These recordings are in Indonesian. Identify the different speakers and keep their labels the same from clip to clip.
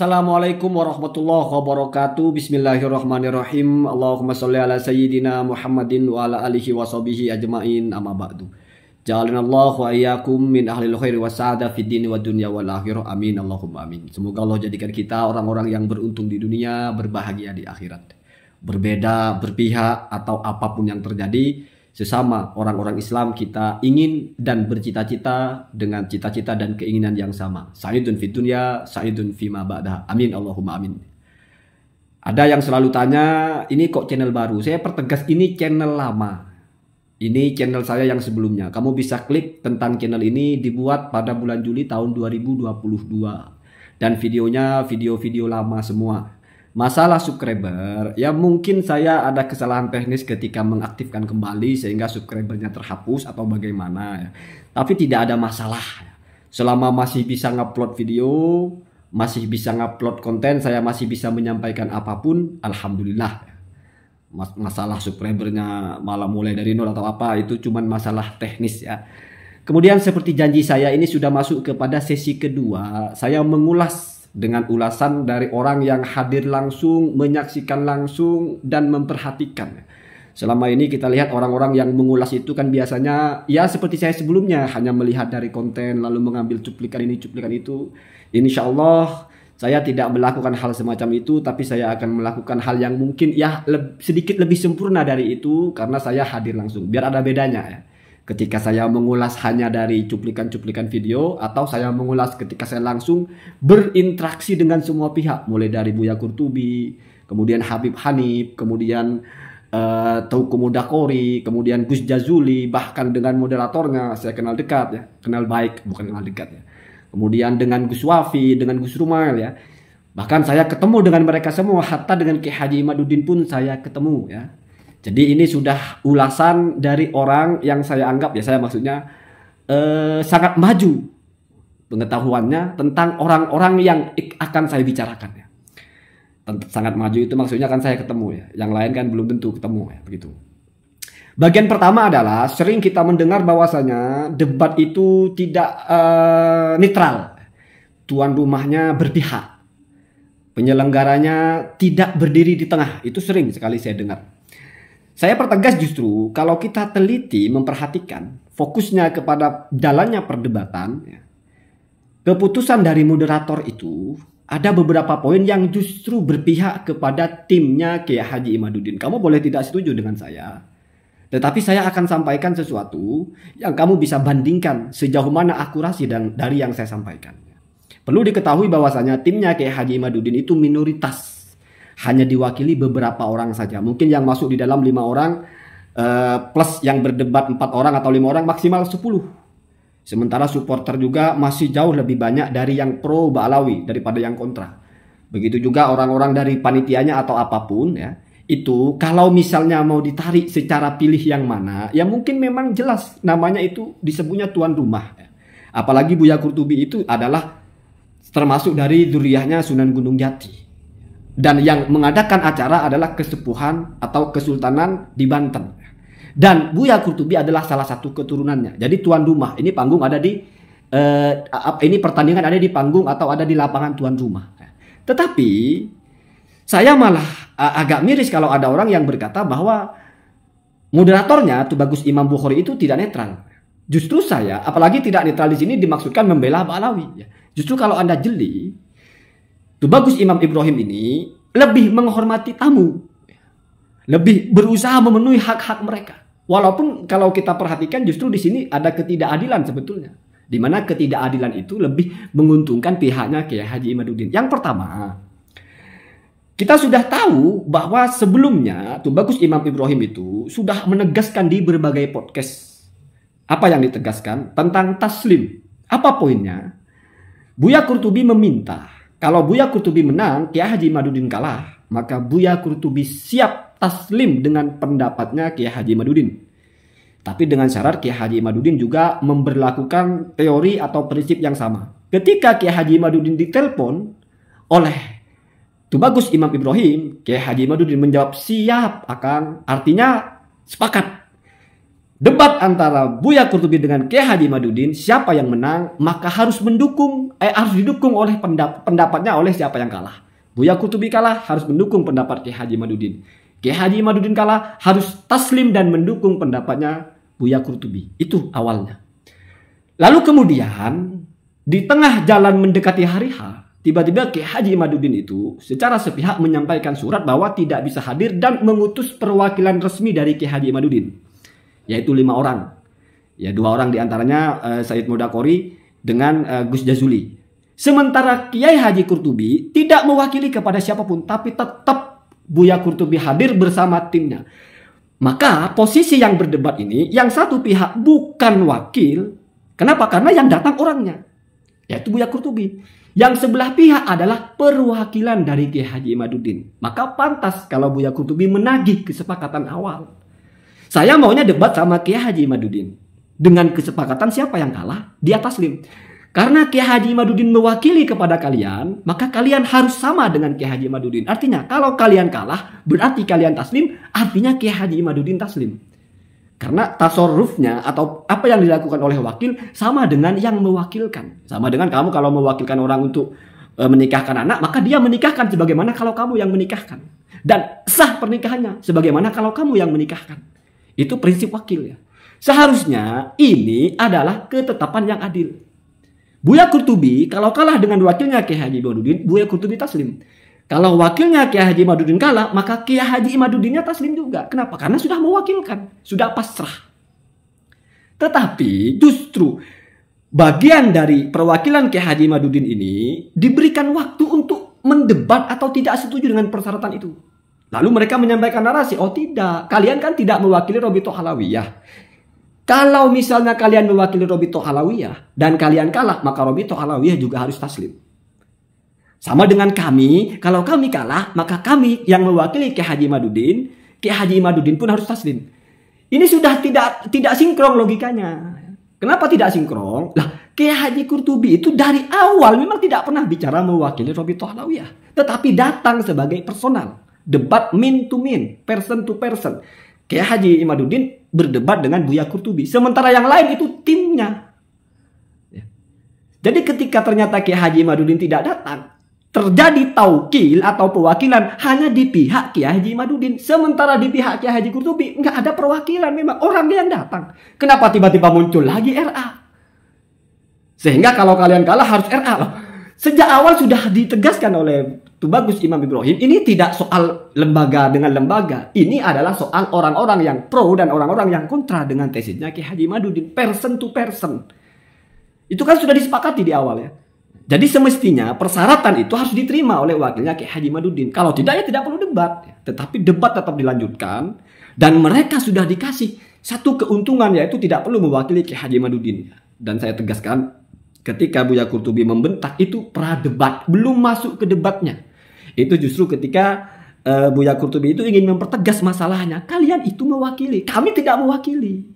Speaker 1: Assalamualaikum warahmatullahi wabarakatuh. Bismillahirrahmanirrahim. Allahumma salli ala sayyidina Muhammadin wa ala alihi wa sahbihi ajma'in amma ba'du. Jalanallahu ayyakum min ahlil khairi wa sa'ada fid dini wa dunya wal akhirah. Amin Allahumma amin. Semoga Allah jadikan kita orang-orang yang beruntung di dunia, berbahagia di akhirat. Berbeda, berpihak atau apapun yang terjadi, sesama orang-orang Islam kita ingin dan bercita-cita dengan cita-cita dan keinginan yang sama. Saidun fi dunya, saidun fi ma ba'da. Amin Allahumma amin. Ada yang selalu tanya, ini kok channel baru? Saya pertegas ini channel lama. Ini channel saya yang sebelumnya. Kamu bisa klik tentang channel ini dibuat pada bulan Juli tahun 2022. Dan videonya video-video lama semua. Masalah subscriber, ya mungkin saya ada kesalahan teknis ketika mengaktifkan kembali sehingga subscribernya terhapus atau bagaimana ya. Tapi tidak ada masalah. Ya. Selama masih bisa ngupload video, masih bisa ngupload konten, saya masih bisa menyampaikan apapun, alhamdulillah. Ya. masalah subscribernya malah mulai dari nol atau apa itu cuman masalah teknis ya. Kemudian seperti janji saya ini sudah masuk kepada sesi kedua, saya mengulas dengan ulasan dari orang yang hadir langsung, menyaksikan langsung, dan memperhatikan. Selama ini kita lihat orang-orang yang mengulas itu kan biasanya ya seperti saya sebelumnya hanya melihat dari konten lalu mengambil cuplikan ini cuplikan itu. Insya Allah saya tidak melakukan hal semacam itu tapi saya akan melakukan hal yang mungkin ya sedikit lebih sempurna dari itu karena saya hadir langsung biar ada bedanya ya ketika saya mengulas hanya dari cuplikan-cuplikan video atau saya mengulas ketika saya langsung berinteraksi dengan semua pihak mulai dari Buya Kurtubi, kemudian Habib Hanif, kemudian uh, Tauku Mudakori, kemudian Gus Jazuli, bahkan dengan moderatornya saya kenal dekat ya, kenal baik, bukan kenal dekat ya. Kemudian dengan Gus Wafi, dengan Gus Rumail ya. Bahkan saya ketemu dengan mereka semua, hatta dengan Ki Haji pun saya ketemu ya. Jadi ini sudah ulasan dari orang yang saya anggap ya saya maksudnya eh, sangat maju pengetahuannya tentang orang-orang yang akan saya bicarakan ya. Sangat maju itu maksudnya akan saya ketemu ya. Yang lain kan belum tentu ketemu ya begitu. Bagian pertama adalah sering kita mendengar bahwasanya debat itu tidak eh, netral. Tuan rumahnya berpihak. Penyelenggaranya tidak berdiri di tengah. Itu sering sekali saya dengar saya pertegas justru kalau kita teliti memperhatikan fokusnya kepada jalannya perdebatan, ya, keputusan dari moderator itu ada beberapa poin yang justru berpihak kepada timnya Kiai Haji Imaduddin. Kamu boleh tidak setuju dengan saya, tetapi saya akan sampaikan sesuatu yang kamu bisa bandingkan sejauh mana akurasi dan dari yang saya sampaikan. Perlu diketahui bahwasanya timnya Kiai Haji Imaduddin itu minoritas hanya diwakili beberapa orang saja. Mungkin yang masuk di dalam lima orang eh, plus yang berdebat empat orang atau lima orang maksimal sepuluh. Sementara supporter juga masih jauh lebih banyak dari yang pro Balawi daripada yang kontra. Begitu juga orang-orang dari panitianya atau apapun ya. Itu kalau misalnya mau ditarik secara pilih yang mana, ya mungkin memang jelas namanya itu disebutnya tuan rumah. Ya. Apalagi Buya Kurtubi itu adalah termasuk dari duriahnya Sunan Gunung Jati dan yang mengadakan acara adalah kesepuhan atau kesultanan di Banten. Dan Buya Kurtubi adalah salah satu keturunannya. Jadi tuan rumah ini panggung ada di eh, ini pertandingan ada di panggung atau ada di lapangan tuan rumah. Tetapi saya malah agak miris kalau ada orang yang berkata bahwa moderatornya bagus Imam Bukhari itu tidak netral. Justru saya, apalagi tidak netral di sini dimaksudkan membela Pak Alawi. Justru kalau Anda jeli, bagus Imam Ibrahim ini lebih menghormati tamu. Lebih berusaha memenuhi hak-hak mereka. Walaupun kalau kita perhatikan justru di sini ada ketidakadilan sebetulnya. Di mana ketidakadilan itu lebih menguntungkan pihaknya Kiai Haji Imaduddin. Yang pertama, kita sudah tahu bahwa sebelumnya tuh bagus Imam Ibrahim itu sudah menegaskan di berbagai podcast. Apa yang ditegaskan? Tentang taslim. Apa poinnya? Buya Kurtubi meminta kalau Buya Kurtubi menang, Kiai Haji Madudin kalah, maka Buya Kurtubi siap taslim dengan pendapatnya Kiai Haji Madudin. Tapi dengan syarat Kiai Haji Madudin juga memberlakukan teori atau prinsip yang sama. Ketika Kiai Haji Madudin ditelepon oleh Tubagus Imam Ibrahim, Kiai Haji Madudin menjawab siap akan artinya sepakat debat antara Buya Kurtubi dengan Kiai Haji Madudin siapa yang menang maka harus mendukung eh harus didukung oleh pendap pendapatnya oleh siapa yang kalah. Buya Kurtubi kalah harus mendukung pendapat Kiai Haji Madudin. Kiai Haji Madudin kalah harus taslim dan mendukung pendapatnya Buya Kurtubi. Itu awalnya. Lalu kemudian di tengah jalan mendekati hari H, tiba-tiba Kiai Haji Madudin itu secara sepihak menyampaikan surat bahwa tidak bisa hadir dan mengutus perwakilan resmi dari Kiai Haji Madudin yaitu lima orang. Ya dua orang diantaranya uh, eh, Said Mudakori dengan uh, Gus Jazuli. Sementara Kiai Haji Kurtubi tidak mewakili kepada siapapun, tapi tetap Buya Kurtubi hadir bersama timnya. Maka posisi yang berdebat ini, yang satu pihak bukan wakil. Kenapa? Karena yang datang orangnya, yaitu Buya Kurtubi. Yang sebelah pihak adalah perwakilan dari Kiai Haji Imaduddin. Maka pantas kalau Buya Kurtubi menagih kesepakatan awal. Saya maunya debat sama Kiai Haji Madudin dengan kesepakatan siapa yang kalah dia taslim. Karena Kiai Haji Madudin mewakili kepada kalian, maka kalian harus sama dengan Kiai Haji Madudin. Artinya, kalau kalian kalah, berarti kalian taslim, artinya Kiai Haji Madudin taslim. Karena tasorufnya atau apa yang dilakukan oleh wakil sama dengan yang mewakilkan. Sama dengan kamu kalau mewakilkan orang untuk e, menikahkan anak, maka dia menikahkan sebagaimana kalau kamu yang menikahkan. Dan sah pernikahannya sebagaimana kalau kamu yang menikahkan. Itu prinsip wakil ya. Seharusnya ini adalah ketetapan yang adil. Buya Kurtubi kalau kalah dengan wakilnya Kiai Haji madudin Buya Kurtubi taslim. Kalau wakilnya Kiai Haji madudin kalah, maka Kiai Haji madudinnya taslim juga. Kenapa? Karena sudah mewakilkan, sudah pasrah. Tetapi justru bagian dari perwakilan Kiai Haji madudin ini diberikan waktu untuk mendebat atau tidak setuju dengan persyaratan itu. Lalu mereka menyampaikan narasi, oh tidak, kalian kan tidak mewakili Robito Halawiyah. Kalau misalnya kalian mewakili Robito Halawiyah dan kalian kalah, maka Robito Halawiyah juga harus taslim. Sama dengan kami, kalau kami kalah, maka kami yang mewakili Kiai Haji Madudin, Kiai Haji Madudin pun harus taslim. Ini sudah tidak tidak sinkron logikanya. Kenapa tidak sinkron? Lah, Kiai Haji Kurtubi itu dari awal memang tidak pernah bicara mewakili Robito Halawiyah, tetapi datang sebagai personal debat min to min, person to person. Kayak Haji Imaduddin berdebat dengan Buya Kurtubi. Sementara yang lain itu timnya. Ya. Jadi ketika ternyata Kiai Haji Imaduddin tidak datang, terjadi taukil atau perwakilan hanya di pihak Kiai Haji Imaduddin. Sementara di pihak Kiai Haji Kurtubi nggak ada perwakilan memang orang yang datang. Kenapa tiba-tiba muncul lagi RA? Sehingga kalau kalian kalah harus RA loh. Sejak awal sudah ditegaskan oleh itu bagus Imam Ibrahim. Ini tidak soal lembaga dengan lembaga. Ini adalah soal orang-orang yang pro dan orang-orang yang kontra dengan tesisnya Ki Haji Madudin person to person. Itu kan sudah disepakati di awal ya. Jadi semestinya persyaratan itu harus diterima oleh wakilnya Ki Haji Madudin. Kalau tidak ya tidak perlu debat. Tetapi debat tetap dilanjutkan dan mereka sudah dikasih satu keuntungan yaitu tidak perlu mewakili Ki Haji Madudin. Dan saya tegaskan ketika Buya Kurtubi membentak itu pra debat belum masuk ke debatnya itu justru ketika uh, Buya Kurtubi itu ingin mempertegas masalahnya. Kalian itu mewakili, kami tidak mewakili.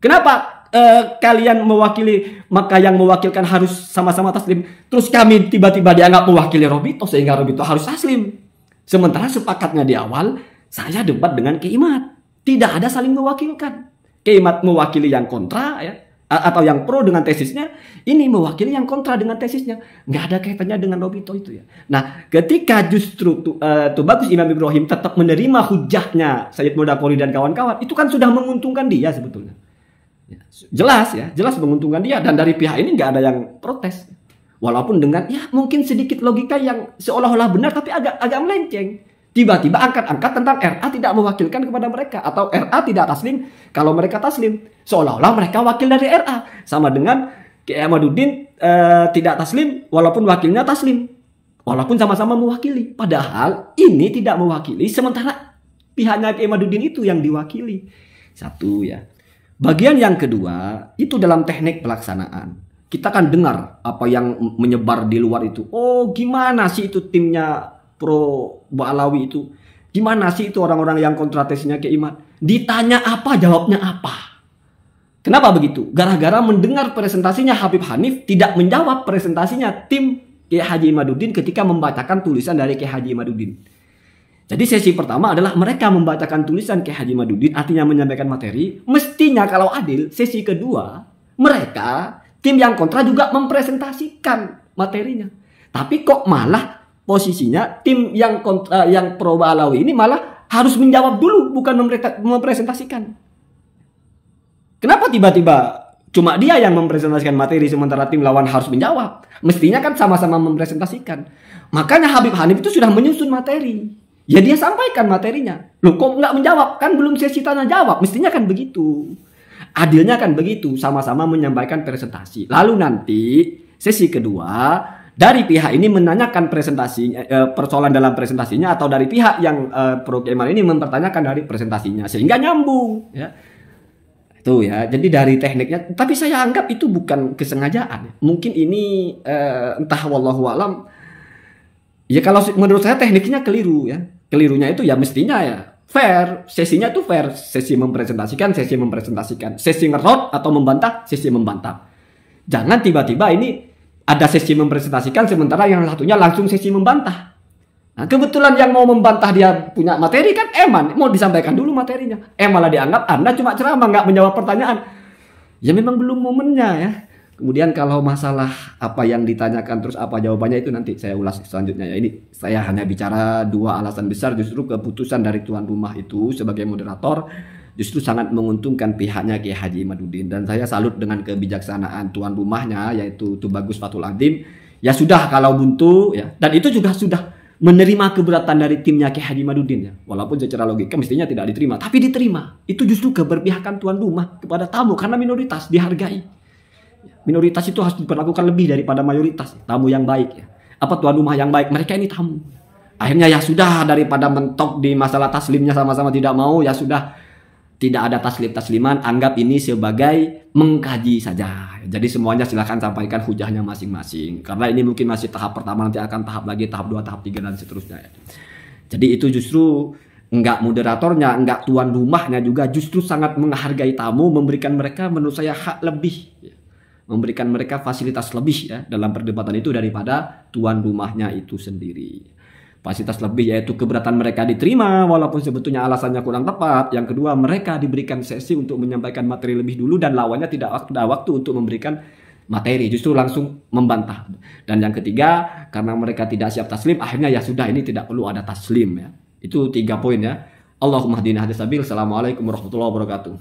Speaker 1: Kenapa uh, kalian mewakili maka yang mewakilkan harus sama-sama taslim? Terus kami tiba-tiba dianggap mewakili Robito sehingga Robito harus taslim. Sementara sepakatnya di awal saya debat dengan Keimat Tidak ada saling mewakilkan. Keimat mewakili yang kontra ya, atau yang pro dengan tesisnya ini mewakili yang kontra dengan tesisnya nggak ada kaitannya dengan Lobito itu ya nah ketika justru tuh, eh, tuh bagus Imam Ibrahim tetap menerima hujahnya Sayyid Mudapoli dan kawan-kawan itu kan sudah menguntungkan dia sebetulnya ya, jelas ya jelas menguntungkan dia dan dari pihak ini nggak ada yang protes walaupun dengan ya mungkin sedikit logika yang seolah-olah benar tapi agak agak melenceng Tiba-tiba angkat-angkat tentang RA tidak mewakilkan kepada mereka atau RA tidak taslim kalau mereka taslim. Seolah-olah mereka wakil dari RA. Sama dengan Kiai Ahmaduddin e, eh, tidak taslim walaupun wakilnya taslim. Walaupun sama-sama mewakili. Padahal ini tidak mewakili sementara pihaknya Kiai Ahmaduddin itu yang diwakili. Satu ya. Bagian yang kedua itu dalam teknik pelaksanaan kita kan dengar apa yang menyebar di luar itu. Oh, gimana sih itu timnya pro Ba'alawi itu. Gimana sih itu orang-orang yang kontratesnya ke Iman? Ditanya apa, jawabnya apa. Kenapa begitu? Gara-gara mendengar presentasinya Habib Hanif tidak menjawab presentasinya tim ke Haji Imaduddin ketika membacakan tulisan dari ke Haji Imaduddin. Jadi sesi pertama adalah mereka membacakan tulisan ke Haji Imaduddin artinya menyampaikan materi. Mestinya kalau adil, sesi kedua mereka tim yang kontra juga mempresentasikan materinya. Tapi kok malah posisinya tim yang kontra, yang pro Balawi ini malah harus menjawab dulu bukan mempresentasikan. Kenapa tiba-tiba cuma dia yang mempresentasikan materi sementara tim lawan harus menjawab? Mestinya kan sama-sama mempresentasikan. Makanya Habib Hanif itu sudah menyusun materi. Ya dia sampaikan materinya. Loh kok nggak menjawab? Kan belum sesi tanya jawab. Mestinya kan begitu. Adilnya kan begitu. Sama-sama menyampaikan presentasi. Lalu nanti sesi kedua dari pihak ini menanyakan presentasinya eh, persoalan dalam presentasinya atau dari pihak yang eh, program ini mempertanyakan dari presentasinya sehingga nyambung ya itu ya jadi dari tekniknya tapi saya anggap itu bukan kesengajaan mungkin ini eh, entah wallahu alam ya kalau menurut saya tekniknya keliru ya kelirunya itu ya mestinya ya fair sesinya itu fair sesi mempresentasikan sesi mempresentasikan sesi ngerot atau membantah sesi membantah jangan tiba-tiba ini ada sesi mempresentasikan sementara yang satunya langsung sesi membantah. Nah, kebetulan yang mau membantah dia punya materi kan Eman mau disampaikan dulu materinya. Eh malah dianggap Anda cuma ceramah nggak menjawab pertanyaan. Ya memang belum momennya ya. Kemudian kalau masalah apa yang ditanyakan terus apa jawabannya itu nanti saya ulas selanjutnya ya. Ini saya hanya bicara dua alasan besar justru keputusan dari tuan rumah itu sebagai moderator justru sangat menguntungkan pihaknya Kiai Haji Madudin dan saya salut dengan kebijaksanaan tuan rumahnya yaitu Tubagus Fatul Adim ya sudah kalau buntu ya dan itu juga sudah menerima keberatan dari timnya Kiai Haji Madudin. ya walaupun secara logika mestinya tidak diterima tapi diterima itu justru keberpihakan tuan rumah kepada tamu karena minoritas dihargai minoritas itu harus diperlakukan lebih daripada mayoritas ya. tamu yang baik ya apa tuan rumah yang baik mereka ini tamu akhirnya ya sudah daripada mentok di masalah taslimnya sama-sama tidak mau ya sudah tidak ada taslim tasliman anggap ini sebagai mengkaji saja jadi semuanya silahkan sampaikan hujahnya masing-masing karena ini mungkin masih tahap pertama nanti akan tahap lagi tahap dua tahap tiga dan seterusnya jadi itu justru enggak moderatornya enggak tuan rumahnya juga justru sangat menghargai tamu memberikan mereka menurut saya hak lebih memberikan mereka fasilitas lebih ya dalam perdebatan itu daripada tuan rumahnya itu sendiri. Fasilitas lebih yaitu keberatan mereka diterima walaupun sebetulnya alasannya kurang tepat. Yang kedua, mereka diberikan sesi untuk menyampaikan materi lebih dulu dan lawannya tidak ada waktu untuk memberikan materi, justru langsung membantah. Dan yang ketiga, karena mereka tidak siap taslim, akhirnya ya sudah ini tidak perlu ada taslim ya. Itu tiga poin ya. Allahumma hadina sabil Assalamualaikum warahmatullahi wabarakatuh.